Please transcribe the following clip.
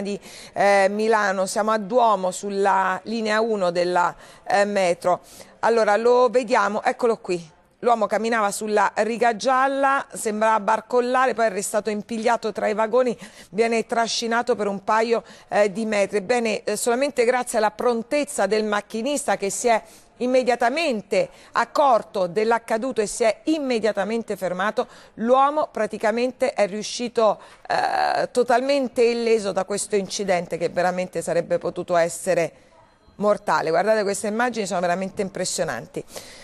di eh, Milano, siamo a Duomo sulla linea 1 della eh, metro. Allora lo vediamo, eccolo qui. L'uomo camminava sulla riga gialla, sembrava barcollare, poi è restato impigliato tra i vagoni, viene trascinato per un paio eh, di metri. Bene, eh, solamente grazie alla prontezza del macchinista che si è immediatamente accorto dell'accaduto e si è immediatamente fermato, l'uomo praticamente è riuscito eh, totalmente illeso da questo incidente che veramente sarebbe potuto essere mortale. Guardate queste immagini, sono veramente impressionanti.